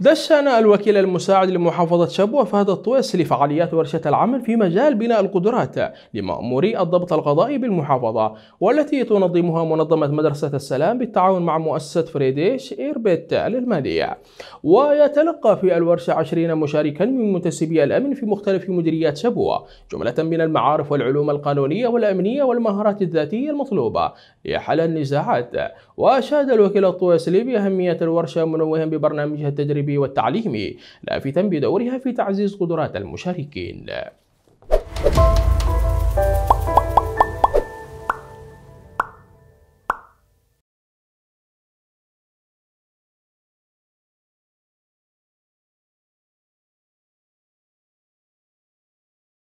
دشن الوكيل المساعد لمحافظة شبوة فهد الطويس لفعاليات ورشة العمل في مجال بناء القدرات لمأموري الضبط القضائي بالمحافظة والتي تنظمها منظمة مدرسة السلام بالتعاون مع مؤسسة فريديش إيربيت الألمانية ويتلقى في الورشة عشرين مشاركا من منتسبي الأمن في مختلف مديريات شبوة جملة من المعارف والعلوم القانونية والأمنية والمهارات الذاتية المطلوبة لحل النزاعات وأشاد الوكيل الطويسلي بأهمية الورشة منوها ببرنامجها التجريبي التدريب والتعليم لافتا بدورها في تعزيز قدرات المشاركين